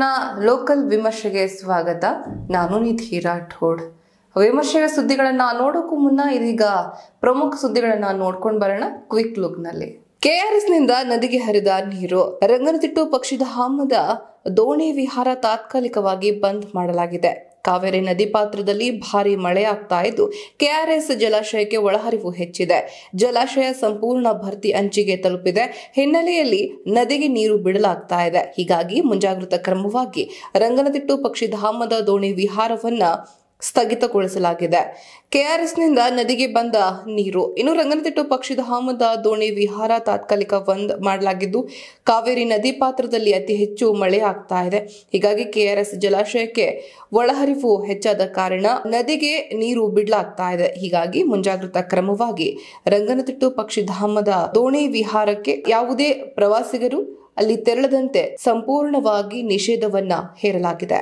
ನ ಲೋಕಲ್ ವಿಮರ್ಶೆಗೆ ಸ್ವಾಗತ ನಾನು ನಿಧಿ ರಾಠೋಡ್ ವಿಮರ್ಶೆಯ ಸುದ್ದಿಗಳನ್ನ ನೋಡೋಕ್ಕೂ ಮುನ್ನ ಇದೀಗ ಪ್ರಮುಖ ಸುದ್ದಿಗಳನ್ನ ನೋಡ್ಕೊಂಡು ಬರೋಣ ಕ್ವಿಕ್ ಲುಕ್ ನಲ್ಲಿ ಲುಕ್ನಲ್ಲಿ ನಿಂದ ನದಿಗೆ ಹರಿದ ನೀರು ರಂಗನತಿಟ್ಟು ಪಕ್ಷಿಧಾಮದ ದೋಣಿ ವಿಹಾರ ತಾತ್ಕಾಲಿಕವಾಗಿ ಬಂದ್ ಮಾಡಲಾಗಿದೆ ಕಾವೇರಿ ನದಿ ಪಾತ್ರದಲ್ಲಿ ಭಾರಿ ಮಳೆಯಾಗ್ತಾ ಇದ್ದು ಕೆಆರ್ಎಸ್ ಜಲಾಶಯಕ್ಕೆ ಒಳಹರಿವು ಹೆಚ್ಚಿದೆ ಜಲಾಶಯ ಸಂಪೂರ್ಣ ಭರ್ತಿ ಅಂಚಿಗೆ ತಲುಪಿದೆ ಹಿನ್ನೆಲೆಯಲ್ಲಿ ನದಿಗೆ ನೀರು ಬಿಡಲಾಗ್ತಾ ಇದೆ ಹೀಗಾಗಿ ಮುಂಜಾಗ್ರತಾ ಕ್ರಮವಾಗಿ ರಂಗನತಿಟ್ಟು ಪಕ್ಷಿಧಾಮದ ದೋಣಿ ವಿಹಾರವನ್ನ ಸ್ಥಗಿತಗೊಳಿಸಲಾಗಿದೆ ಕೆಆರ್ಎಸ್ನಿಂದ ನದಿಗೆ ಬಂದ ನೀರು ಇನ್ನು ರಂಗನತಿಟ್ಟು ಪಕ್ಷಿಧಾಮದ ದೋಣಿ ವಿಹಾರ ತಾತ್ಕಾಲಿಕ ಬಂದ್ ಮಾಡಲಾಗಿದ್ದು ಕಾವೇರಿ ನದಿ ಪಾತ್ರದಲ್ಲಿ ಅತಿ ಹೆಚ್ಚು ಮಳೆ ಆಗ್ತಾ ಇದೆ ಹೀಗಾಗಿ ಕೆಆರ್ಎಸ್ ಜಲಾಶಯಕ್ಕೆ ಒಳಹರಿವು ಹೆಚ್ಚಾದ ಕಾರಣ ನದಿಗೆ ನೀರು ಬಿಡ್ಲಾಗ್ತಾ ಇದೆ ಹೀಗಾಗಿ ಮುಂಜಾಗ್ರತಾ ಕ್ರಮವಾಗಿ ರಂಗನತಿಟ್ಟು ಪಕ್ಷಿಧಾಮದ ದೋಣಿ ವಿಹಾರಕ್ಕೆ ಯಾವುದೇ ಪ್ರವಾಸಿಗರು ಅಲ್ಲಿ ತೆರಳದಂತೆ ಸಂಪೂರ್ಣವಾಗಿ ನಿಷೇಧವನ್ನ ಹೇರಲಾಗಿದೆ